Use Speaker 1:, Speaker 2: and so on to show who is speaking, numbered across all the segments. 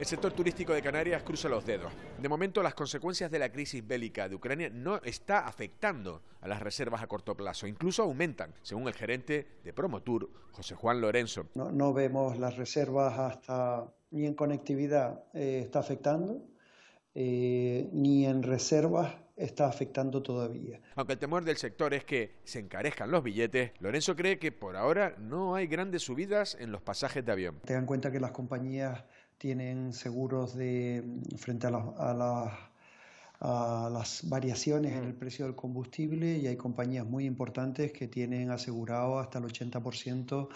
Speaker 1: El sector turístico de Canarias cruza los dedos. De momento, las consecuencias de la crisis bélica de Ucrania no está afectando a las reservas a corto plazo, incluso aumentan, según el gerente de Promotur, José Juan Lorenzo.
Speaker 2: No, vemos las reservas hasta ni en conectividad eh, está afectando, eh, ni en reservas está afectando todavía.
Speaker 1: Aunque el temor del sector es que se encarezcan los billetes, Lorenzo cree que por ahora no hay grandes subidas en los pasajes de avión.
Speaker 2: Tengan en cuenta que las compañías tienen seguros de frente a, a las variaciones en el precio del combustible y hay compañías muy importantes que tienen asegurado hasta el 80%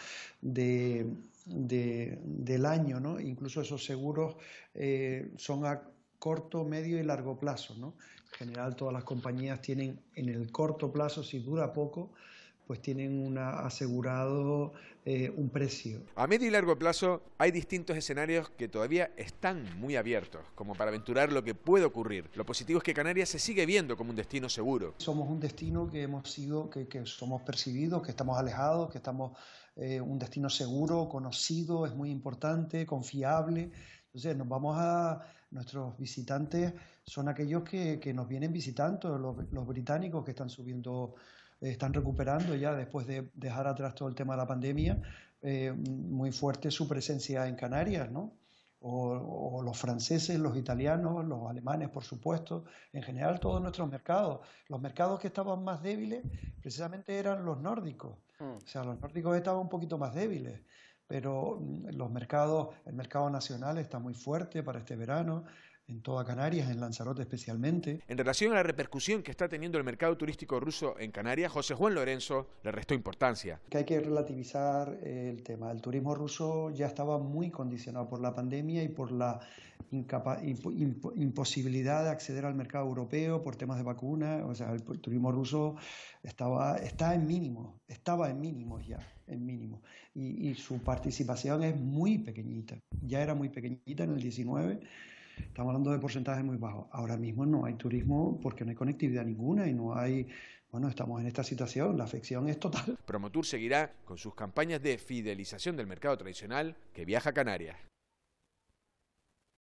Speaker 2: de, del año, ¿no? Incluso esos seguros eh, son a corto, medio y largo plazo, ¿no? En general todas las compañías tienen en el corto plazo, si dura poco, pues tienen asegurado eh, un precio.
Speaker 1: A medio y largo plazo hay distintos escenarios que todavía están muy abiertos, como para aventurar lo que puede ocurrir. Lo positivo es que Canarias se sigue viendo como un destino seguro.
Speaker 2: Somos un destino que hemos sido, que, somos percibidos, que estamos alejados, que estamos eh, un destino seguro, conocido, es muy importante, confiable. Entonces nos vamos a, nuestros visitantes son aquellos que, nos vienen visitando, los británicos que están subiendo están recuperando ya después de dejar atrás todo el tema de la pandemia, eh, muy fuerte su presencia en Canarias, ¿no? O, o, los franceses, los italianos, los alemanes, por supuesto, en general todos nuestros mercados. Los mercados que estaban más débiles precisamente eran los nórdicos. Mm. O sea, los nórdicos estaban un poquito más débiles, pero mm, los mercados, el mercado nacional está muy fuerte para este verano, en toda Canarias, en Lanzarote especialmente.
Speaker 1: En relación a la repercusión que está teniendo el mercado turístico ruso en Canarias, José Juan Lorenzo le restó importancia.
Speaker 2: Que hay que relativizar eh, el tema. El turismo ruso ya estaba muy condicionado por la pandemia y por la imposibilidad de acceder al mercado europeo por temas de vacunas. O sea, el turismo ruso estaba, está en mínimo, estaba en mínimo ya, en mínimo. y su participación es muy pequeñita. Ya era muy pequeñita en el 19 Estamos hablando de porcentajes muy bajos. Ahora mismo no hay turismo porque no hay conectividad ninguna y no hay bueno, estamos en esta situación, la afección es total. Promotur
Speaker 1: seguirá con sus campañas de fidelización del mercado tradicional que viaja a Canarias.